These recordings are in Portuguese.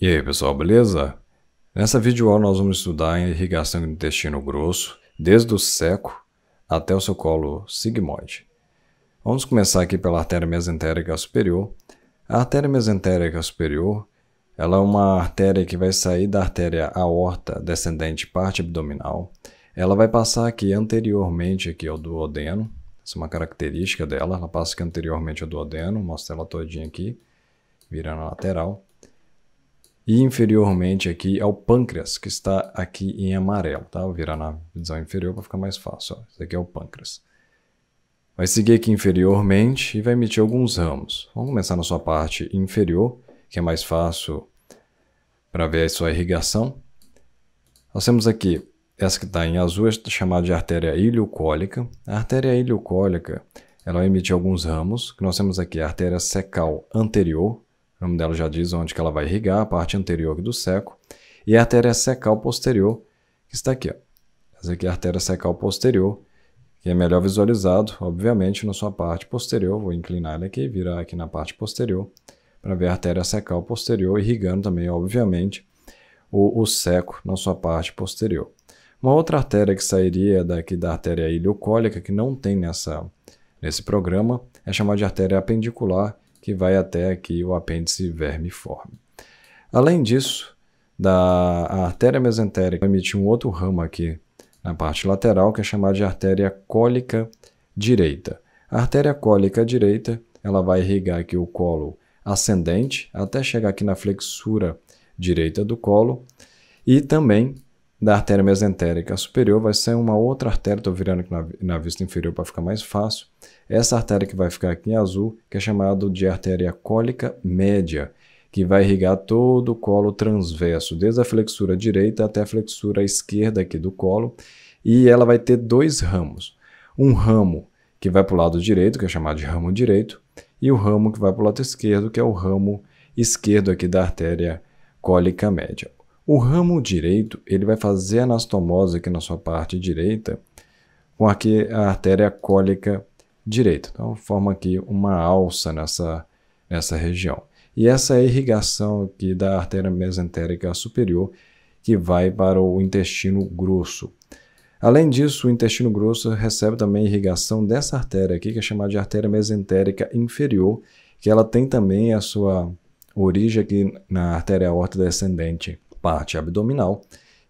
E aí pessoal, beleza? Nessa videoaula nós vamos estudar a irrigação do intestino grosso, desde o seco até o seu colo sigmoide. Vamos começar aqui pela artéria mesentérica superior. A artéria mesentérica superior ela é uma artéria que vai sair da artéria aorta descendente parte abdominal. Ela vai passar aqui anteriormente aqui ao duodeno. Essa é uma característica dela. Ela passa aqui anteriormente ao duodeno. Mostra ela todinha aqui, virando a lateral e inferiormente aqui é o pâncreas, que está aqui em amarelo, tá? Vou virar na visão inferior para ficar mais fácil, ó. Esse aqui é o pâncreas. Vai seguir aqui inferiormente e vai emitir alguns ramos. Vamos começar na sua parte inferior, que é mais fácil para ver a sua irrigação. Nós temos aqui, essa que está em azul, é chamada de artéria iliocólica. A artéria iliocólica, ela emite alguns ramos, que nós temos aqui a artéria secal anterior, o nome dela já diz onde que ela vai irrigar, a parte anterior do seco, e a artéria secal posterior, que está aqui. Ó. Essa aqui é a artéria secal posterior, que é melhor visualizado, obviamente, na sua parte posterior. Vou inclinar ela aqui, virar aqui na parte posterior, para ver a artéria secal posterior, irrigando também, obviamente, o, o seco na sua parte posterior. Uma outra artéria que sairia é daqui da artéria iliocólica, que não tem nessa, nesse programa, é chamada de artéria apendicular, que vai até aqui o apêndice vermiforme. Além disso, da a artéria mesentérica emite um outro ramo aqui na parte lateral que é chamada de artéria cólica direita. A artéria cólica direita, ela vai irrigar aqui o colo ascendente até chegar aqui na flexura direita do colo e também da artéria mesentérica superior vai ser uma outra artéria, estou virando aqui na, na vista inferior para ficar mais fácil. Essa artéria que vai ficar aqui em azul, que é chamada de artéria cólica média, que vai irrigar todo o colo transverso, desde a flexura direita até a flexura esquerda aqui do colo, e ela vai ter dois ramos. Um ramo que vai para o lado direito, que é chamado de ramo direito, e o ramo que vai para o lado esquerdo, que é o ramo esquerdo aqui da artéria cólica média. O ramo direito, ele vai fazer anastomose aqui na sua parte direita, com aqui a artéria cólica direita. Então, forma aqui uma alça nessa, nessa região. E essa é irrigação aqui da artéria mesentérica superior, que vai para o intestino grosso. Além disso, o intestino grosso recebe também irrigação dessa artéria aqui, que é chamada de artéria mesentérica inferior, que ela tem também a sua origem aqui na artéria aorta descendente parte abdominal.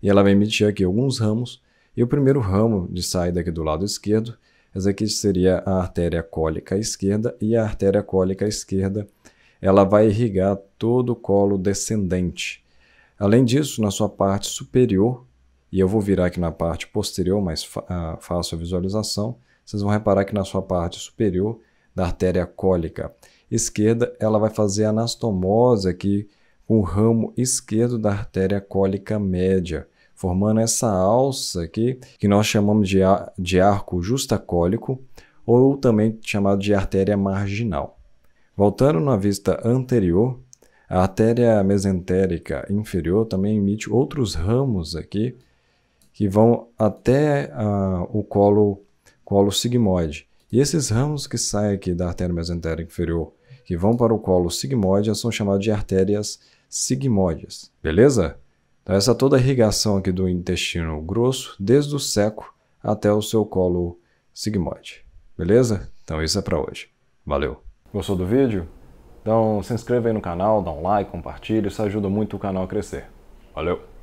E ela vai emitir aqui alguns ramos. E o primeiro ramo de saída aqui do lado esquerdo, essa aqui seria a artéria cólica esquerda. E a artéria cólica esquerda, ela vai irrigar todo o colo descendente. Além disso, na sua parte superior, e eu vou virar aqui na parte posterior, mas fa ah, faço a visualização, vocês vão reparar que na sua parte superior da artéria cólica esquerda, ela vai fazer anastomose aqui com o ramo esquerdo da artéria cólica média, formando essa alça aqui, que nós chamamos de, ar, de arco justacólico, ou também chamado de artéria marginal. Voltando na vista anterior, a artéria mesentérica inferior também emite outros ramos aqui, que vão até uh, o colo, colo sigmoide. E esses ramos que saem aqui da artéria mesentérica inferior, que vão para o colo sigmoide, são chamados de artérias sigmoides, beleza? Então, essa toda a irrigação aqui do intestino grosso, desde o seco até o seu colo sigmoide, beleza? Então, isso é para hoje. Valeu! Gostou do vídeo? Então, se inscreva aí no canal, dá um like, compartilha, isso ajuda muito o canal a crescer. Valeu!